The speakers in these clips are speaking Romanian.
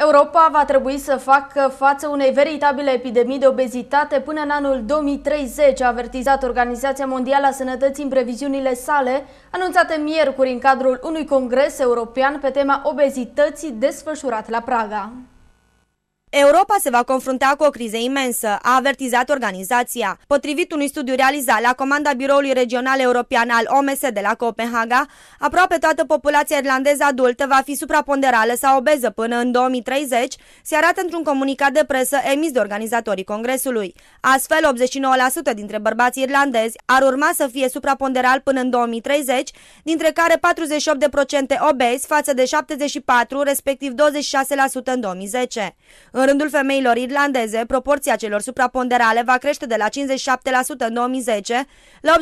Europa va trebui să facă față unei veritabile epidemii de obezitate până în anul 2030, a avertizat Organizația Mondială a Sănătății în previziunile sale, anunțate miercuri în cadrul unui congres european pe tema obezității desfășurat la Praga. Europa se va confrunta cu o criză imensă, a avertizat organizația. Potrivit unui studiu realizat la comanda Biroului Regional European al OMS de la Copenhaga, aproape toată populația irlandeză adultă va fi supraponderală sau obeză până în 2030, se arată într-un comunicat de presă emis de organizatorii congresului. Astfel, 89% dintre bărbații irlandezi ar urma să fie supraponderal până în 2030, dintre care 48% obezi față de 74, respectiv 26% în 2010. În rândul femeilor irlandeze, proporția celor supraponderale va crește de la 57% în 2010 la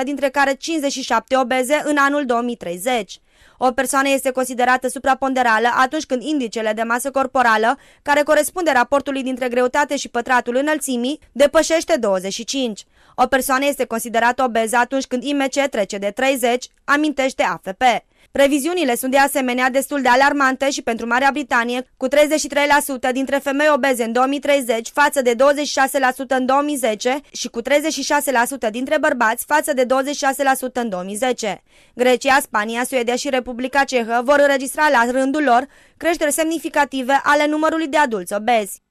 85%, dintre care 57 obeze în anul 2030. O persoană este considerată supraponderală atunci când indicele de masă corporală, care corespunde raportului dintre greutate și pătratul înălțimii, depășește 25. O persoană este considerată obeză atunci când IMC trece de 30, amintește AFP. Previziunile sunt de asemenea destul de alarmante și pentru Marea Britanie, cu 33% dintre femei obeze în 2030 față de 26% în 2010 și cu 36% dintre bărbați față de 26% în 2010. Grecia, Spania, Suedia și Republica Cehă vor înregistra la rândul lor creșteri semnificative ale numărului de adulți obezi.